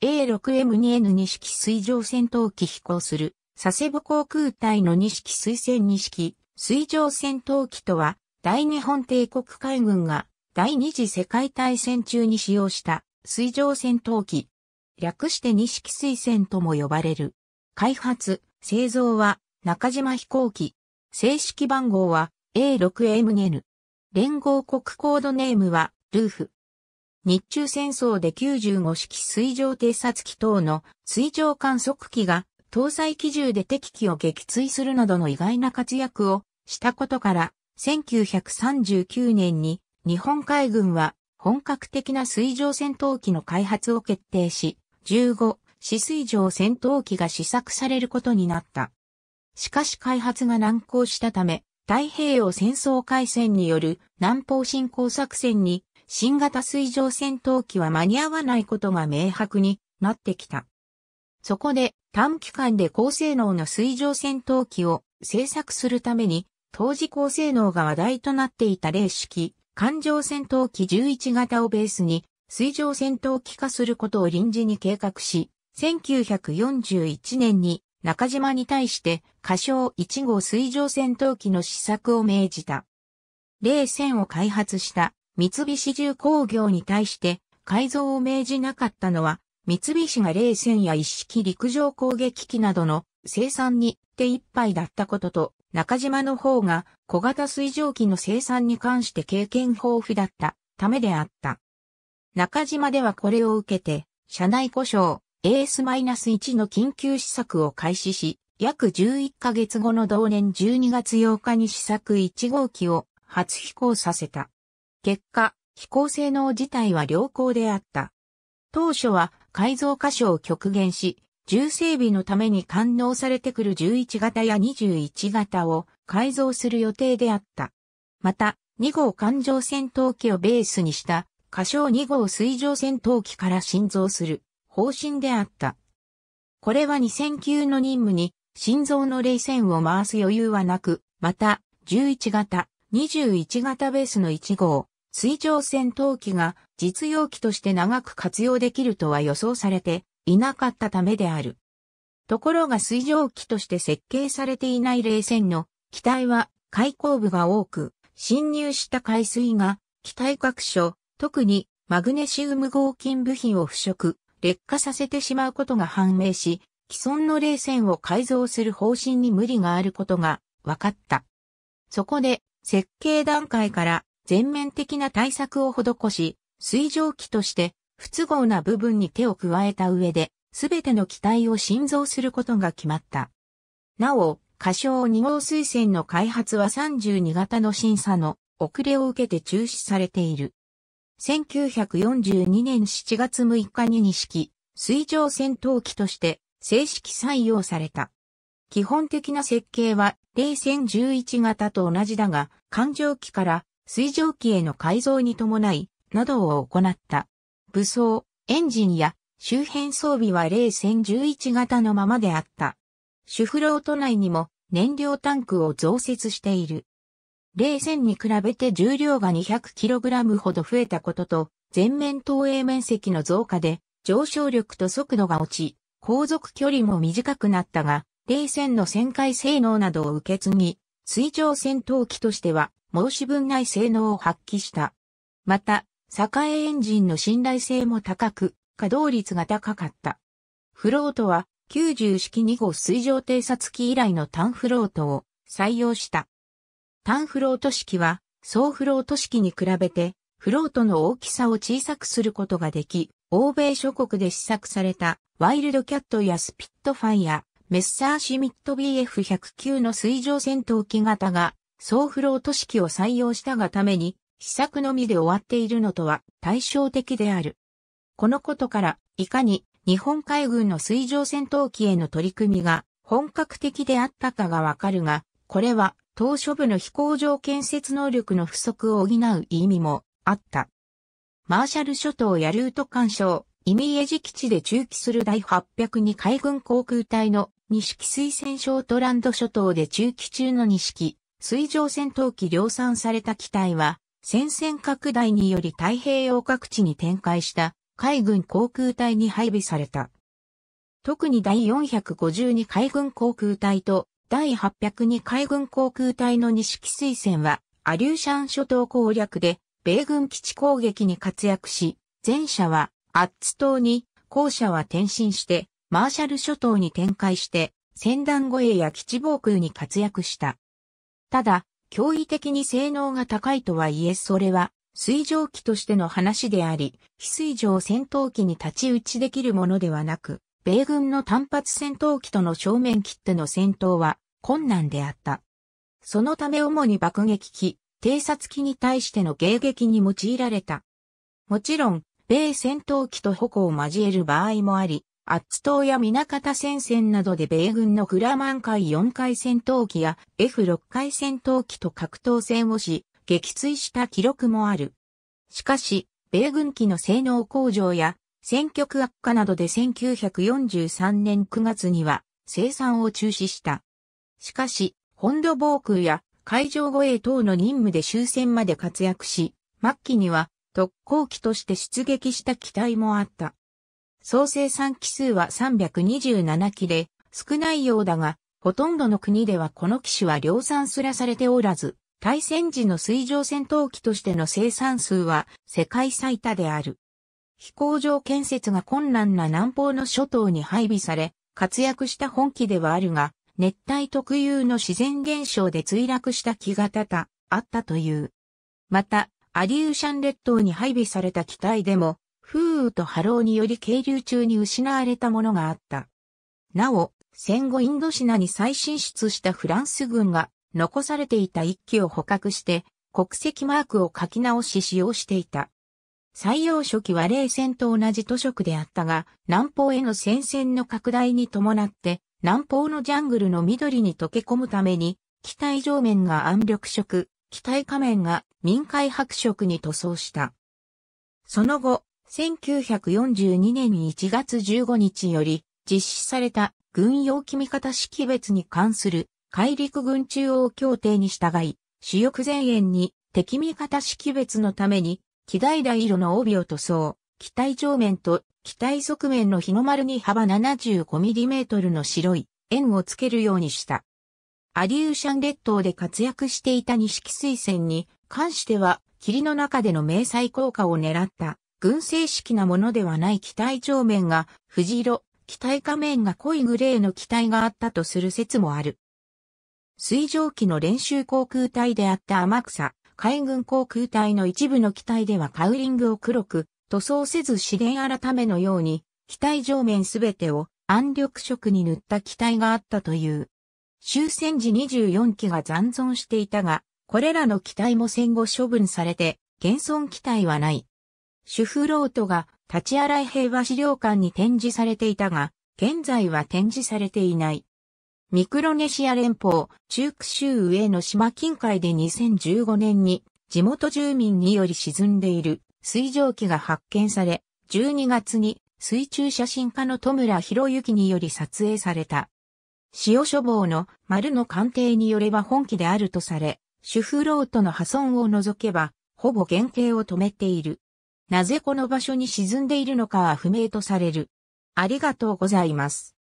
A6M2N 二式水上戦闘機飛行する、佐世保航空隊の二式水戦二式水上戦闘機とは、大日本帝国海軍が第二次世界大戦中に使用した水上戦闘機。略して二式水戦とも呼ばれる。開発、製造は中島飛行機。正式番号は A6M2N。連合国コードネームはルーフ。日中戦争で95式水上偵察機等の水上観測機が搭載機銃で敵機を撃墜するなどの意外な活躍をしたことから1939年に日本海軍は本格的な水上戦闘機の開発を決定し15四水上戦闘機が試作されることになった。しかし開発が難航したため太平洋戦争開戦による南方侵攻作戦に新型水上戦闘機は間に合わないことが明白になってきた。そこで短期間で高性能な水上戦闘機を製作するために、当時高性能が話題となっていた零式、艦上戦闘機11型をベースに、水上戦闘機化することを臨時に計画し、1941年に中島に対して、仮称1号水上戦闘機の試作を命じた。零戦を開発した三菱重工業に対して改造を命じなかったのは、三菱が冷戦や一式陸上攻撃機などの生産に手一杯だったことと、中島の方が小型水蒸気の生産に関して経験豊富だったためであった。中島ではこれを受けて、社内故障 AS-1 の緊急試作を開始し、約11ヶ月後の同年12月8日に試作1号機を初飛行させた。結果、飛行性能自体は良好であった。当初は改造箇所を極限し、重整備のために感納されてくる11型や21型を改造する予定であった。また、2号環状戦闘機をベースにした、仮称2号水上戦闘機から新造する方針であった。これは2 0 0 9の任務に心臓の冷戦を回す余裕はなく、また、11型、21型ベースの1号、水上戦闘機が実用機として長く活用できるとは予想されていなかったためである。ところが水上機として設計されていない冷戦の機体は開口部が多く、侵入した海水が機体各所、特にマグネシウム合金部品を腐食、劣化させてしまうことが判明し、既存の冷戦を改造する方針に無理があることが分かった。そこで設計段階から全面的な対策を施し、水蒸気として不都合な部分に手を加えた上で、すべての機体を心臓することが決まった。なお、仮称2号水線の開発は32型の審査の遅れを受けて中止されている。1942年7月6日に2式、水上戦闘機として正式採用された。基本的な設計は、冷戦11型と同じだが、環状機から水蒸気への改造に伴い、などを行った。武装、エンジンや周辺装備は冷戦11型のままであった。シュフロート内にも燃料タンクを増設している。冷戦に比べて重量が 200kg ほど増えたことと、全面投影面積の増加で上昇力と速度が落ち、航続距離も短くなったが、冷戦の旋回性能などを受け継ぎ、水上戦闘機としては申し分ない性能を発揮した。また、栄エンジンの信頼性も高く、稼働率が高かった。フロートは90式2号水上偵察機以来のタンフロートを採用した。タンフロート式は総フロート式に比べてフロートの大きさを小さくすることができ、欧米諸国で試作されたワイルドキャットやスピットファイア、メッサーシミット BF109 の水上戦闘機型が、総フロート式を採用したがために、試作のみで終わっているのとは対照的である。このことから、いかに日本海軍の水上戦闘機への取り組みが本格的であったかがわかるが、これは当初部の飛行場建設能力の不足を補う意味もあった。マーシャル諸島やルート干渉、イミエジ基地で中機する第802海軍航空隊の錦水戦ショートランド諸島で中期中の錦、水上戦闘機量産された機体は、戦線拡大により太平洋各地に展開した海軍航空隊に配備された。特に第452海軍航空隊と第802海軍航空隊の錦水戦は、アリューシャン諸島攻略で米軍基地攻撃に活躍し、前者はアッツ島に、後者は転身してマーシャル諸島に展開して、船団護衛や基地防空に活躍した。ただ、驚異的に性能が高いとはいえそれは、水上機としての話であり、非水上戦闘機に立ち打ちできるものではなく、米軍の単発戦闘機との正面切っての戦闘は困難であった。そのため主に爆撃機、偵察機に対しての迎撃に用いられた。もちろん、米戦闘機と矛を交える場合もあり、アッツ島や南方戦線などで米軍のフラマン海4回戦闘機や F6 回戦闘機と格闘戦をし、撃墜した記録もある。しかし、米軍機の性能向上や戦局悪化などで1943年9月には生産を中止した。しかし、本土防空や海上護衛等の任務で終戦まで活躍し、末期には特攻機として出撃した機体もあった。総生産機数は327機で、少ないようだが、ほとんどの国ではこの機種は量産すらされておらず、対戦時の水上戦闘機としての生産数は世界最多である。飛行場建設が困難な南方の諸島に配備され、活躍した本機ではあるが、熱帯特有の自然現象で墜落した気がた、た、あったという。また、アリューシャン列島に配備された機体でも、風雨と波浪により経流中に失われたものがあった。なお、戦後インドシナに再進出したフランス軍が残されていた一機を捕獲して国籍マークを書き直し使用していた。採用初期は冷戦と同じ図色であったが、南方への戦線の拡大に伴って、南方のジャングルの緑に溶け込むために、機体上面が暗緑色、機体仮面が民海白色に塗装した。その後、1942年1月15日より実施された軍用機味方識別に関する海陸軍中央協定に従い、主翼前縁に敵味方識別のために、機大台色の帯を塗装、機体上面と機体側面の日の丸に幅 75mm の白い円をつけるようにした。アリューシャン列島で活躍していた錦水線に関しては霧の中での迷彩効果を狙った軍製式なものではない機体上面が藤色、機体下面が濃いグレーの機体があったとする説もある。水上機の練習航空隊であった天草、海軍航空隊の一部の機体ではカウリングを黒く、塗装せず試練改めのように、機体上面すべてを暗緑色に塗った機体があったという。終戦時24機が残存していたが、これらの機体も戦後処分されて、現存機体はない。シュフロートが立ち洗い平和資料館に展示されていたが、現在は展示されていない。ミクロネシア連邦、中区州上の島近海で2015年に地元住民により沈んでいる水蒸気が発見され、12月に水中写真家の戸村博之により撮影された。塩処方の丸の鑑定によれば本気であるとされ、主婦ロートの破損を除けば、ほぼ原型を止めている。なぜこの場所に沈んでいるのかは不明とされる。ありがとうございます。